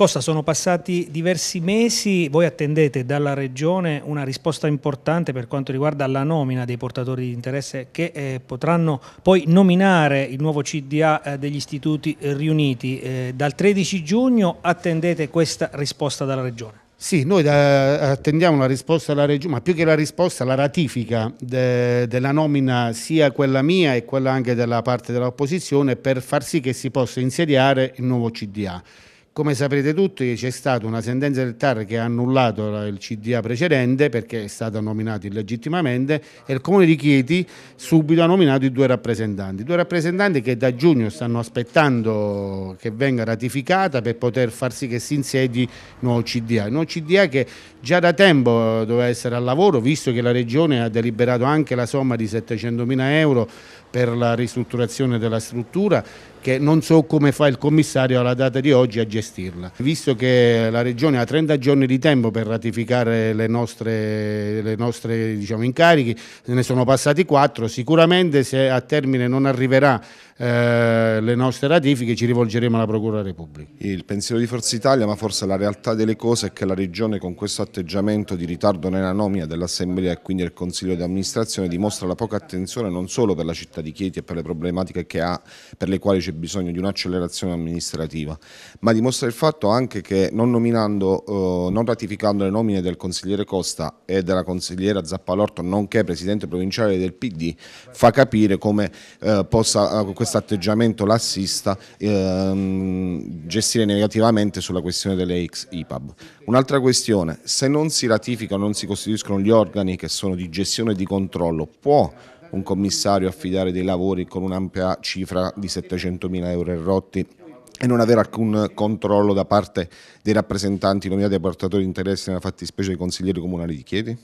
Costa, sono passati diversi mesi, voi attendete dalla Regione una risposta importante per quanto riguarda la nomina dei portatori di interesse che eh, potranno poi nominare il nuovo CDA eh, degli istituti riuniti. Eh, dal 13 giugno attendete questa risposta dalla Regione. Sì, noi da, eh, attendiamo la risposta alla Regione, ma più che la risposta, la ratifica de, della nomina sia quella mia e quella anche della parte dell'opposizione per far sì che si possa insediare il nuovo CDA. Come saprete tutti c'è stata una sentenza del TAR che ha annullato il CDA precedente perché è stato nominato illegittimamente e il Comune di Chieti subito ha nominato i due rappresentanti. Due rappresentanti che da giugno stanno aspettando che venga ratificata per poter far sì che si insedi il nuovo CDA. Il nuovo CDA che già da tempo eh, doveva essere al lavoro visto che la Regione ha deliberato anche la somma di 700.000 euro per la ristrutturazione della struttura che non so come fa il commissario alla data di oggi a gestirla. Visto che la Regione ha 30 giorni di tempo per ratificare le nostre, le nostre diciamo, incarichi, ne sono passati 4, sicuramente se a termine non arriverà eh, le nostre ratifiche ci rivolgeremo alla Procura della Repubblica. Il pensiero di Forza Italia, ma forse la realtà delle cose è che la Regione con questo atteggiamento di ritardo nella nomina dell'Assemblea e quindi del Consiglio di amministrazione dimostra la poca attenzione non solo per la città di Chieti e per le problematiche che ha, per le quali ci c'è bisogno di un'accelerazione amministrativa, ma dimostra il fatto anche che non, nominando, eh, non ratificando le nomine del consigliere Costa e della consigliera Zappalorto, nonché presidente provinciale del PD, fa capire come eh, possa eh, questo atteggiamento l'assista ehm, gestire negativamente sulla questione delle ex IPAB. Un'altra questione, se non si ratificano, non si costituiscono gli organi che sono di gestione e di controllo, può un commissario affidare dei lavori con un'ampia cifra di 700 mila euro errotti e non avere alcun controllo da parte dei rappresentanti nominati ai portatori di interesse nella fattispecie dei consiglieri comunali di Chieti?